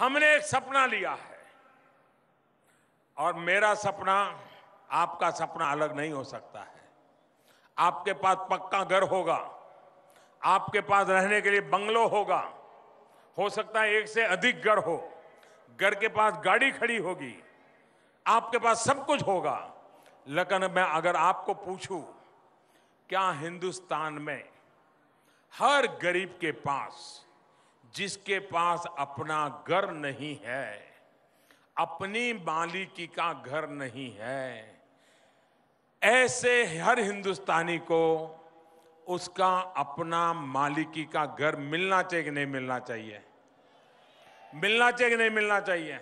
हमने एक सपना लिया है और मेरा सपना आपका सपना अलग नहीं हो सकता है आपके पास पक्का घर होगा आपके पास रहने के लिए बंगलो होगा हो सकता है एक से अधिक घर हो घर के पास गाड़ी खड़ी होगी आपके पास सब कुछ होगा लेकिन मैं अगर आपको पूछूं क्या हिंदुस्तान में हर गरीब के पास जिसके पास अपना घर नहीं है अपनी मालिकी का घर नहीं है ऐसे हर हिंदुस्तानी को उसका अपना मालिकी का घर मिलना चाहिए कि नहीं मिलना चाहिए मिलना चाहिए कि नहीं मिलना चाहिए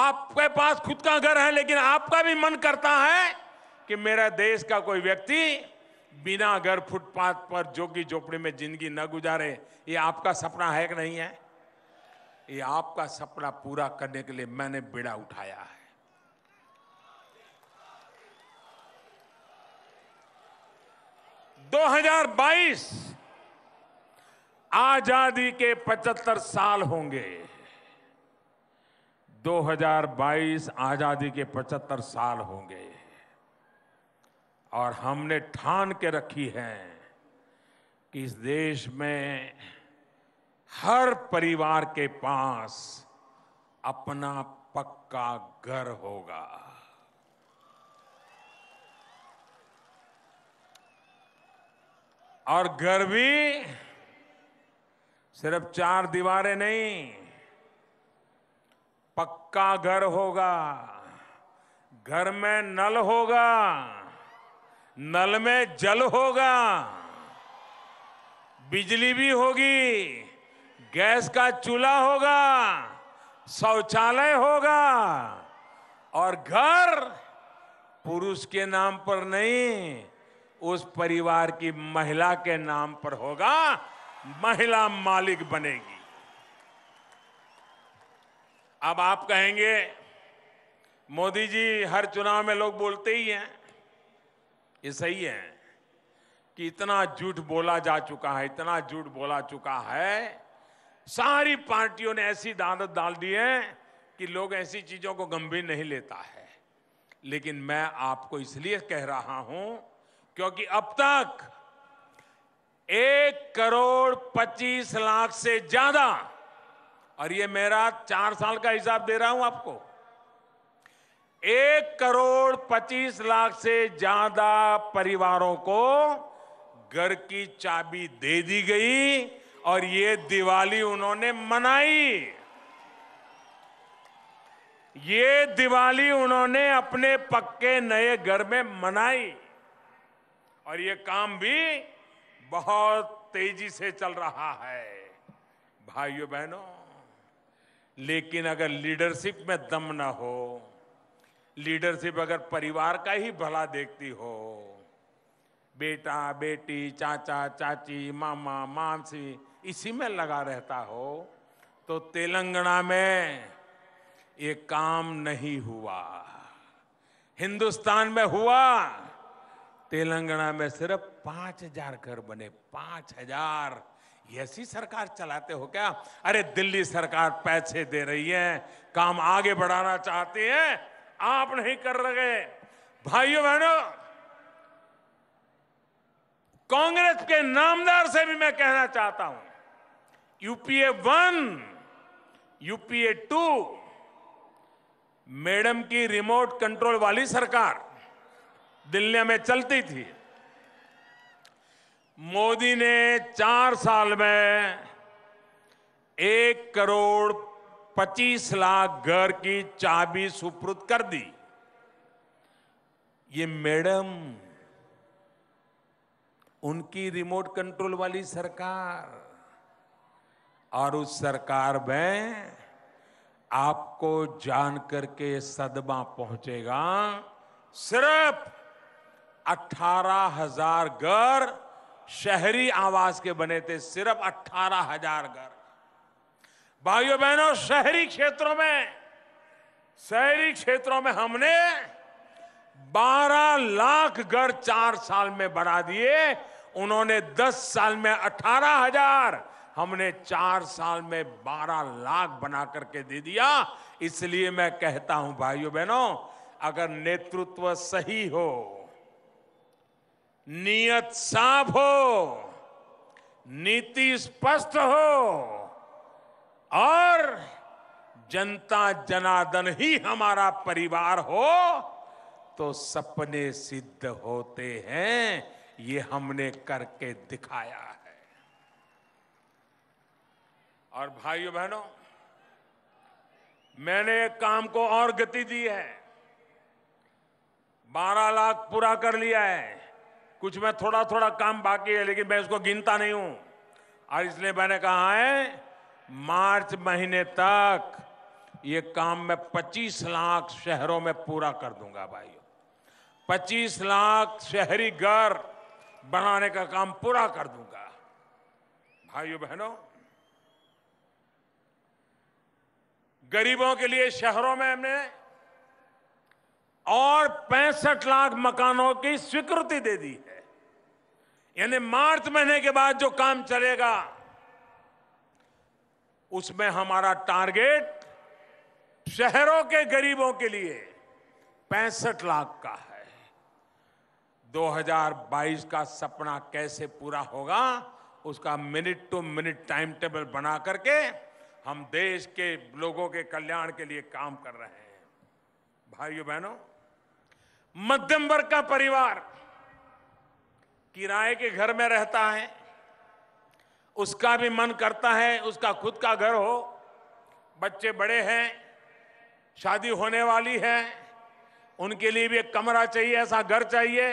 आपके पास खुद का घर है लेकिन आपका भी मन करता है कि मेरा देश का कोई व्यक्ति बिना घर फुटपाथ पर जोगी झोपड़ी में जिंदगी न गुजारे ये आपका सपना है कि नहीं है ये आपका सपना पूरा करने के लिए मैंने बेड़ा उठाया है दो हजार बाईस आजादी के पचहत्तर साल होंगे 2022 आजादी के 75 साल होंगे और हमने ठान के रखी है कि इस देश में हर परिवार के पास अपना पक्का घर होगा और घर भी सिर्फ चार दीवारें नहीं पक्का घर होगा घर में नल होगा नल में जल होगा बिजली भी होगी गैस का चूल्हा होगा शौचालय होगा और घर पुरुष के नाम पर नहीं उस परिवार की महिला के नाम पर होगा महिला मालिक बनेगी अब आप कहेंगे मोदी जी हर चुनाव में लोग बोलते ही हैं ये सही है कि इतना झूठ बोला जा चुका है इतना झूठ बोला चुका है सारी पार्टियों ने ऐसी दादत डाल दी है कि लोग ऐसी चीजों को गंभीर नहीं लेता है लेकिन मैं आपको इसलिए कह रहा हूं क्योंकि अब तक एक करोड़ पच्चीस लाख से ज्यादा और ये मेरा चार साल का हिसाब दे रहा हूं आपको एक करोड़ पच्चीस लाख से ज्यादा परिवारों को घर की चाबी दे दी गई और ये दिवाली उन्होंने मनाई ये दिवाली उन्होंने अपने पक्के नए घर में मनाई और ये काम भी बहुत तेजी से चल रहा है भाइयों बहनों लेकिन अगर लीडरशिप में दम न हो लीडरशिप अगर परिवार का ही भला देखती हो बेटा बेटी चाचा चाची मामा मामसी इसी में लगा रहता हो तो तेलंगाना में ये काम नहीं हुआ हिंदुस्तान में हुआ तेलंगाना में सिर्फ पांच हजार घर बने पांच हजार ऐसी सरकार चलाते हो क्या अरे दिल्ली सरकार पैसे दे रही है काम आगे बढ़ाना चाहती है आप नहीं कर रहे भाइयों बहनों कांग्रेस के नामदार से भी मैं कहना चाहता हूं UPA one UPA two madam की रिमोट कंट्रोल वाली सरकार दिल्ली में चलती थी मोदी ने चार साल में एक करोड़ 25 लाख घर की चाबी सुपुर्द कर दी ये मैडम उनकी रिमोट कंट्रोल वाली सरकार और उस सरकार में आपको जान करके सदमा पहुंचेगा सिर्फ अठारह हजार घर शहरी आवास के बने थे सिर्फ अठारह हजार घर भाइयों बहनों शहरी क्षेत्रों में शहरी क्षेत्रों में हमने 12 लाख घर चार साल में बना दिए उन्होंने 10 साल में अठारह हजार हमने चार साल में 12 लाख बना करके दे दिया इसलिए मैं कहता हूं भाइयों बहनों अगर नेतृत्व सही हो नियत साफ हो नीति स्पष्ट हो और जनता जनादन ही हमारा परिवार हो तो सपने सिद्ध होते हैं ये हमने करके दिखाया है और भाइयों बहनों मैंने एक काम को और गति दी है बारह लाख पूरा कर लिया है कुछ मैं थोड़ा थोड़ा काम बाकी है लेकिन मैं उसको गिनता नहीं हूं और इसलिए मैंने कहा है मार्च महीने तक ये काम मैं 25 लाख शहरों में पूरा कर दूंगा भाई 25 लाख शहरी घर बनाने का काम पूरा कर दूंगा भाइयों बहनों गरीबों के लिए शहरों में हमने और पैंसठ लाख मकानों की स्वीकृति दे दी है यानी मार्च महीने के बाद जो काम चलेगा उसमें हमारा टारगेट शहरों के गरीबों के लिए पैंसठ लाख का है 2022 का सपना कैसे पूरा होगा उसका minute to minute time table बना करके हम देश के लोगों के कल्याण के लिए काम कर रहे हैं भाइयों बहनों मध्यम वर्ग का परिवार किराए के घर में रहता है उसका भी मन करता है उसका खुद का घर हो बच्चे बड़े हैं शादी होने वाली है उनके लिए भी एक कमरा चाहिए ऐसा घर चाहिए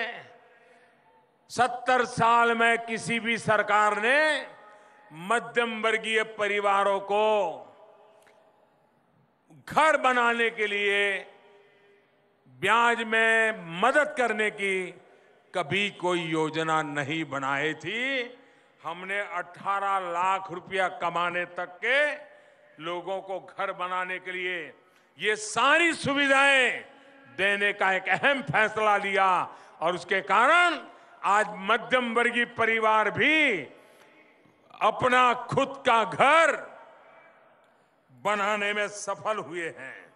सत्तर साल में किसी भी सरकार ने मध्यम वर्गीय परिवारों को घर बनाने के लिए ब्याज में मदद करने की कभी कोई योजना नहीं बनाई थी हमने 18 लाख रुपया कमाने तक के लोगों को घर बनाने के लिए ये सारी सुविधाएं देने का एक अहम फैसला लिया और उसके कारण आज मध्यम वर्गीय परिवार भी अपना खुद का घर बनाने में सफल हुए हैं